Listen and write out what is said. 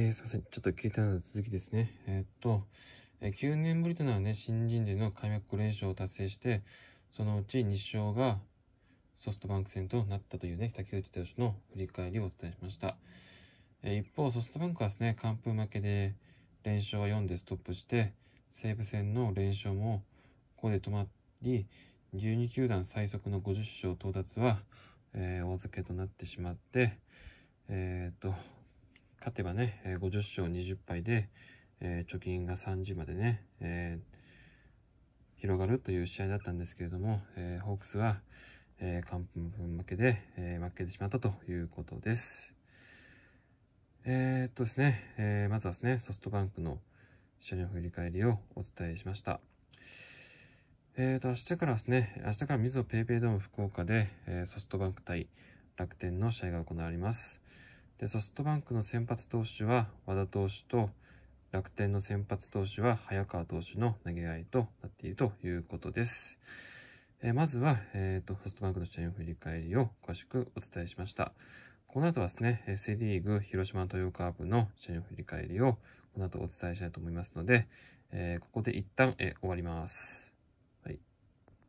えー、すいません。ちょっと携帯の続きですね。えー、っと、えー、9年ぶりとなるね、新人での開幕5連勝を達成して、そのうち2勝がソフトバンク戦となったというね、竹内投手の振り返りをお伝えしました。えー、一方、ソフトバンクはですね、完封負けで連勝は4でストップして、西武戦の連勝も5で止まり、12球団最速の50勝到達は、えー、お預けとなってしまって、えー、っと、勝てばね、え50勝20敗で、えー、貯金が30までね、えー、広がるという試合だったんですけれども、えー、ホークスは、えー、完封負けで、えー、負けてしまったということです。えー、っとですね、えー、まずはですね、ソフトバンクの試合の振り返りをお伝えしました。えー、と、明日からですね、明日からみずほ PayPay ドーム福岡で、えー、ソフトバンク対楽天の試合が行われます。で、ソフトバンクの先発投手は和田投手と、楽天の先発投手は早川投手の投げ合いとなっているということです。えまずは、えー、と、ソフトバンクの試合の振り返りを詳しくお伝えしました。この後はですね、セリーグ広島カープの試合の振り返りをこの後お伝えしたいと思いますので、えー、ここで一旦、え終わります。